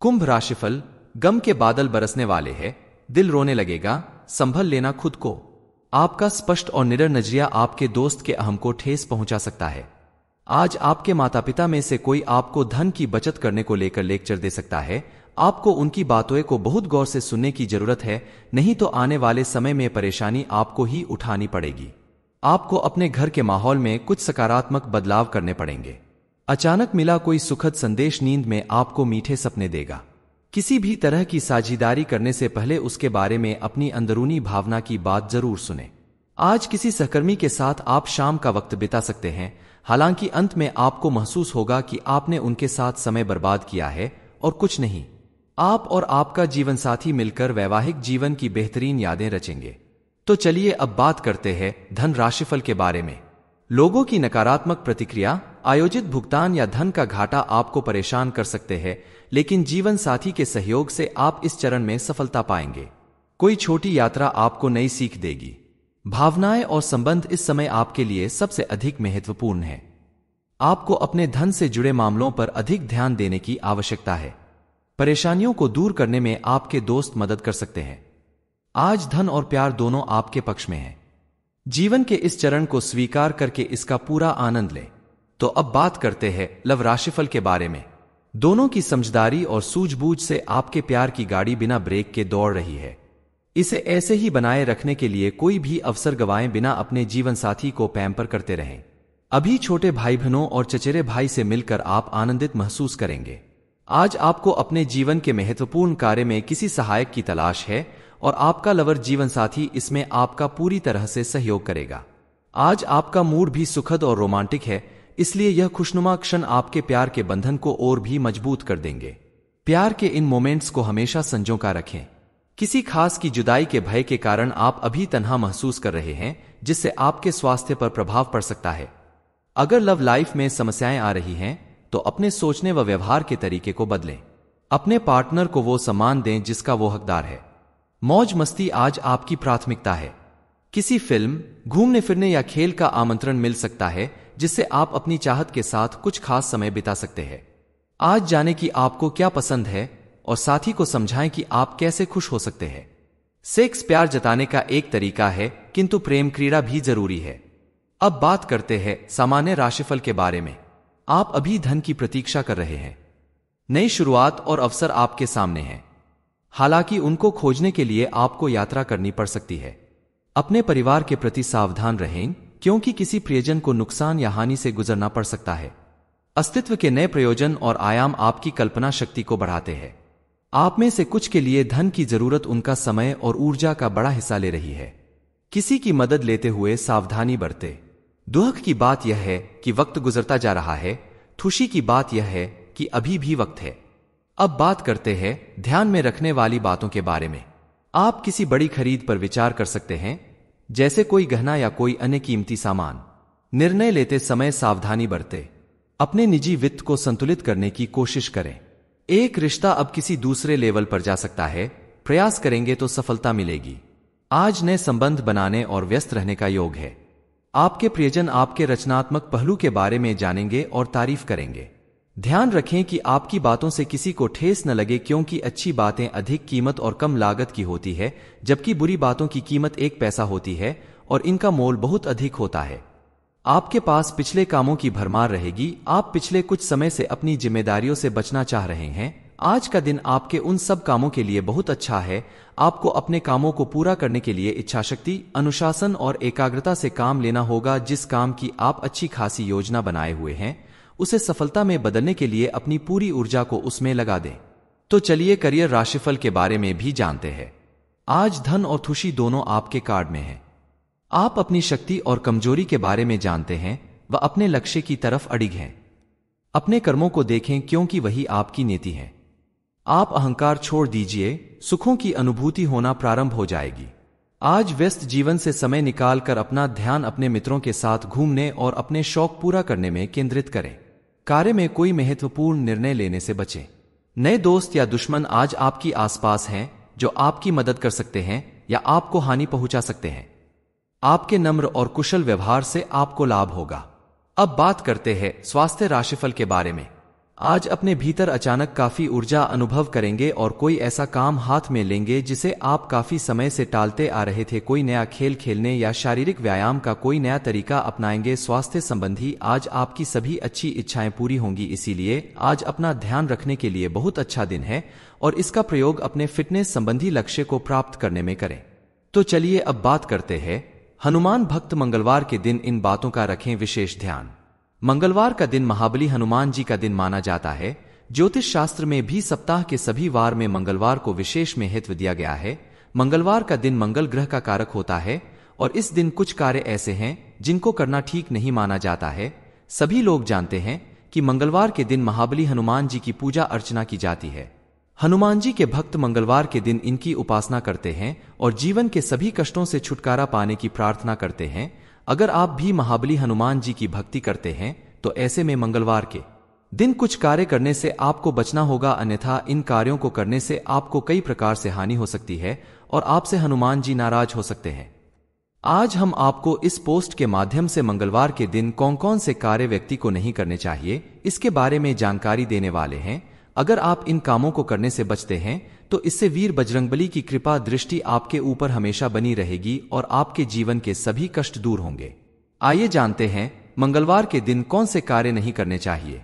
कुंभ राशिफल गम के बादल बरसने वाले हैं दिल रोने लगेगा संभल लेना खुद को आपका स्पष्ट और निडर नजरिया आपके दोस्त के अहम को ठेस पहुंचा सकता है आज आपके माता पिता में से कोई आपको धन की बचत करने को लेकर लेक्चर दे सकता है आपको उनकी बातों को बहुत गौर से सुनने की जरूरत है नहीं तो आने वाले समय में परेशानी आपको ही उठानी पड़ेगी आपको अपने घर के माहौल में कुछ सकारात्मक बदलाव करने पड़ेंगे अचानक मिला कोई सुखद संदेश नींद में आपको मीठे सपने देगा किसी भी तरह की साझेदारी करने से पहले उसके बारे में अपनी अंदरूनी भावना की बात जरूर सुने आज किसी सहकर्मी के साथ आप शाम का वक्त बिता सकते हैं हालांकि अंत में आपको महसूस होगा कि आपने उनके साथ समय बर्बाद किया है और कुछ नहीं आप और आपका जीवन साथी मिलकर वैवाहिक जीवन की बेहतरीन यादें रचेंगे तो चलिए अब बात करते हैं धन राशिफल के बारे में लोगों की नकारात्मक प्रतिक्रिया आयोजित भुगतान या धन का घाटा आपको परेशान कर सकते हैं लेकिन जीवन साथी के सहयोग से आप इस चरण में सफलता पाएंगे कोई छोटी यात्रा आपको नई सीख देगी भावनाएं और संबंध इस समय आपके लिए सबसे अधिक महत्वपूर्ण है आपको अपने धन से जुड़े मामलों पर अधिक ध्यान देने की आवश्यकता है परेशानियों को दूर करने में आपके दोस्त मदद कर सकते हैं आज धन और प्यार दोनों आपके पक्ष में हैं। जीवन के इस चरण को स्वीकार करके इसका पूरा आनंद लें तो अब बात करते हैं लव राशिफल के बारे में दोनों की समझदारी और सूझबूझ से आपके प्यार की गाड़ी बिना ब्रेक के दौड़ रही है इसे ऐसे ही बनाए रखने के लिए कोई भी अवसर गवाएं बिना अपने जीवन साथी को पैम्पर करते रहें अभी छोटे भाई बहनों और चचेरे भाई से मिलकर आप आनंदित महसूस करेंगे आज आपको अपने जीवन के महत्वपूर्ण कार्य में किसी सहायक की तलाश है और आपका लवर जीवन साथी इसमें आपका पूरी तरह से सहयोग करेगा आज आपका मूड भी सुखद और रोमांटिक है इसलिए यह खुशनुमा क्षण आपके प्यार के बंधन को और भी मजबूत कर देंगे प्यार के इन मोमेंट्स को हमेशा संजो का रखें किसी खास की जुदाई के भय के कारण आप अभी तनहा महसूस कर रहे हैं जिससे आपके स्वास्थ्य पर प्रभाव पड़ सकता है अगर लव लाइफ में समस्याएं आ रही हैं तो अपने सोचने व व्यवहार के तरीके को बदलें अपने पार्टनर को वो सम्मान दें जिसका वो हकदार है मौज मस्ती आज आपकी प्राथमिकता है किसी फिल्म घूमने फिरने या खेल का आमंत्रण मिल सकता है जिससे आप अपनी चाहत के साथ कुछ खास समय बिता सकते हैं आज जाने कि आपको क्या पसंद है और साथी को समझाएं कि आप कैसे खुश हो सकते हैं सेक्स प्यार जताने का एक तरीका है किंतु प्रेम क्रीड़ा भी जरूरी है अब बात करते हैं सामान्य राशिफल के बारे में आप अभी धन की प्रतीक्षा कर रहे हैं नई शुरुआत और अवसर आपके सामने हैं हालांकि उनको खोजने के लिए आपको यात्रा करनी पड़ सकती है अपने परिवार के प्रति सावधान रहें क्योंकि किसी प्रियजन को नुकसान या हानि से गुजरना पड़ सकता है अस्तित्व के नए प्रयोजन और आयाम आपकी कल्पना शक्ति को बढ़ाते हैं आप में से कुछ के लिए धन की जरूरत उनका समय और ऊर्जा का बड़ा हिस्सा ले रही है किसी की मदद लेते हुए सावधानी बरते दुख की बात यह है कि वक्त गुजरता जा रहा है खुशी की बात यह है कि अभी भी वक्त है अब बात करते हैं ध्यान में रखने वाली बातों के बारे में आप किसी बड़ी खरीद पर विचार कर सकते हैं जैसे कोई गहना या कोई अन्य कीमती सामान निर्णय लेते समय सावधानी बरते अपने निजी वित्त को संतुलित करने की कोशिश करें एक रिश्ता अब किसी दूसरे लेवल पर जा सकता है प्रयास करेंगे तो सफलता मिलेगी आज नए संबंध बनाने और व्यस्त रहने का योग है आपके प्रियजन आपके रचनात्मक पहलू के बारे में जानेंगे और तारीफ करेंगे ध्यान रखें कि आपकी बातों से किसी को ठेस न लगे क्योंकि अच्छी बातें अधिक कीमत और कम लागत की होती है जबकि बुरी बातों की कीमत एक पैसा होती है और इनका मोल बहुत अधिक होता है आपके पास पिछले कामों की भरमार रहेगी आप पिछले कुछ समय से अपनी जिम्मेदारियों से बचना चाह रहे हैं आज का दिन आपके उन सब कामों के लिए बहुत अच्छा है आपको अपने कामों को पूरा करने के लिए इच्छाशक्ति अनुशासन और एकाग्रता से काम लेना होगा जिस काम की आप अच्छी खासी योजना बनाए हुए हैं उसे सफलता में बदलने के लिए अपनी पूरी ऊर्जा को उसमें लगा दें तो चलिए करियर राशिफल के बारे में भी जानते हैं आज धन और खुशी दोनों आपके कार्ड में है आप अपनी शक्ति और कमजोरी के बारे में जानते हैं व अपने लक्ष्य की तरफ अड़िग हैं अपने कर्मों को देखें क्योंकि वही आपकी नीति है आप अहंकार छोड़ दीजिए सुखों की अनुभूति होना प्रारंभ हो जाएगी आज व्यस्त जीवन से समय निकालकर अपना ध्यान अपने मित्रों के साथ घूमने और अपने शौक पूरा करने में केंद्रित करें कार्य में कोई महत्वपूर्ण निर्णय लेने से बचे नए दोस्त या दुश्मन आज आपकी आसपास हैं जो आपकी मदद कर सकते हैं या आपको हानि पहुंचा सकते हैं आपके नम्र और कुशल व्यवहार से आपको लाभ होगा अब बात करते हैं स्वास्थ्य राशिफल के बारे में आज अपने भीतर अचानक काफी ऊर्जा अनुभव करेंगे और कोई ऐसा काम हाथ में लेंगे जिसे आप काफी समय से टालते आ रहे थे कोई नया खेल खेलने या शारीरिक व्यायाम का कोई नया तरीका अपनाएंगे स्वास्थ्य संबंधी आज आपकी सभी अच्छी इच्छाएं पूरी होंगी इसीलिए आज अपना ध्यान रखने के लिए बहुत अच्छा दिन है और इसका प्रयोग अपने फिटनेस संबंधी लक्ष्य को प्राप्त करने में करें तो चलिए अब बात करते हैं हनुमान भक्त मंगलवार के दिन इन बातों का रखें विशेष ध्यान मंगलवार का दिन महाबली हनुमान जी का दिन माना जाता है ज्योतिष शास्त्र में भी सप्ताह के सभी वार में मंगलवार को विशेष महत्व दिया गया है मंगलवार का दिन मंगल ग्रह का कारक होता है और इस दिन कुछ कार्य ऐसे हैं जिनको करना ठीक नहीं माना जाता है सभी लोग जानते हैं कि मंगलवार के दिन महाबली हनुमान जी की पूजा अर्चना की जाती है हनुमान जी के भक्त मंगलवार के दिन इनकी उपासना करते हैं और जीवन के सभी कष्टों से छुटकारा पाने की प्रार्थना करते हैं अगर आप भी महाबली हनुमान जी की भक्ति करते हैं तो ऐसे में मंगलवार के दिन कुछ कार्य करने से आपको बचना होगा अन्यथा इन कार्यों को करने से आपको कई प्रकार से हानि हो सकती है और आपसे हनुमान जी नाराज हो सकते हैं आज हम आपको इस पोस्ट के माध्यम से मंगलवार के दिन कौन कौन से कार्य व्यक्ति को नहीं करने चाहिए इसके बारे में जानकारी देने वाले हैं अगर आप इन कामों को करने से बचते हैं तो इससे वीर बजरंगबली की कृपा दृष्टि आपके ऊपर हमेशा बनी रहेगी और आपके जीवन के सभी कष्ट दूर होंगे आइए जानते हैं मंगलवार के दिन कौन से कार्य नहीं करने चाहिए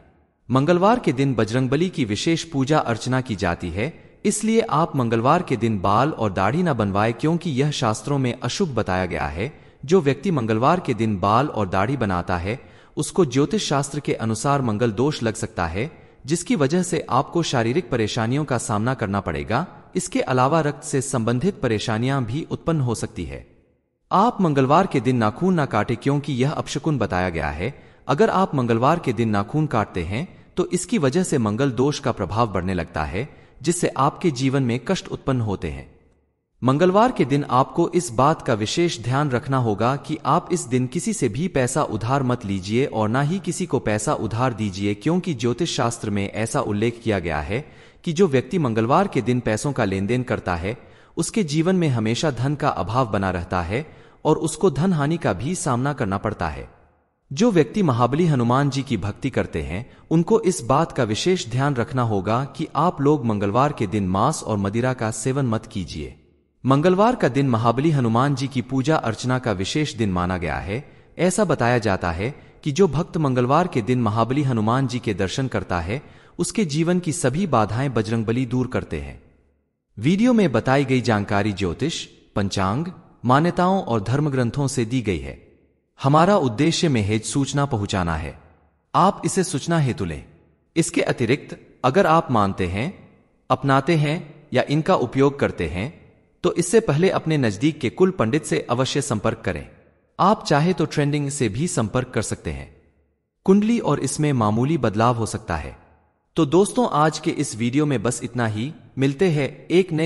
मंगलवार के दिन बजरंगबली की विशेष पूजा अर्चना की जाती है इसलिए आप मंगलवार के दिन बाल और दाढ़ी न बनवाए क्योंकि यह शास्त्रों में अशुभ बताया गया है जो व्यक्ति मंगलवार के दिन बाल और दाढ़ी बनाता है उसको ज्योतिष शास्त्र के अनुसार मंगल दोष लग सकता है जिसकी वजह से आपको शारीरिक परेशानियों का सामना करना पड़ेगा इसके अलावा रक्त से संबंधित परेशानियां भी उत्पन्न हो सकती है आप मंगलवार के दिन नाखून ना काटे क्योंकि यह अपशकुन बताया गया है अगर आप मंगलवार के दिन नाखून काटते हैं तो इसकी वजह से मंगल दोष का प्रभाव बढ़ने लगता है जिससे आपके जीवन में कष्ट उत्पन्न होते हैं मंगलवार के दिन आपको इस बात का विशेष ध्यान रखना होगा कि आप इस दिन किसी से भी पैसा उधार मत लीजिए और ना ही किसी को पैसा उधार दीजिए क्योंकि ज्योतिष शास्त्र में ऐसा उल्लेख किया गया है कि जो व्यक्ति मंगलवार के दिन पैसों का लेन देन करता है उसके जीवन में हमेशा धन का अभाव बना रहता है और उसको धन हानि का भी सामना करना पड़ता है जो व्यक्ति महाबली हनुमान जी की भक्ति करते हैं उनको इस बात का विशेष ध्यान रखना होगा कि आप लोग मंगलवार के दिन मांस और मदिरा का सेवन मत कीजिए मंगलवार का दिन महाबली हनुमान जी की पूजा अर्चना का विशेष दिन माना गया है ऐसा बताया जाता है कि जो भक्त मंगलवार के दिन महाबली हनुमान जी के दर्शन करता है उसके जीवन की सभी बाधाएं बजरंगबली दूर करते हैं वीडियो में बताई गई जानकारी ज्योतिष पंचांग मान्यताओं और धर्मग्रंथों से दी गई है हमारा उद्देश्य में हेज सूचना पहुंचाना है आप इसे सूचना हेतु लें इसके अतिरिक्त अगर आप मानते हैं अपनाते हैं या इनका उपयोग करते हैं तो इससे पहले अपने नजदीक के कुल पंडित से अवश्य संपर्क करें आप चाहे तो ट्रेंडिंग से भी संपर्क कर सकते हैं कुंडली और इसमें मामूली बदलाव हो सकता है तो दोस्तों आज के इस वीडियो में बस इतना ही मिलते हैं एक नए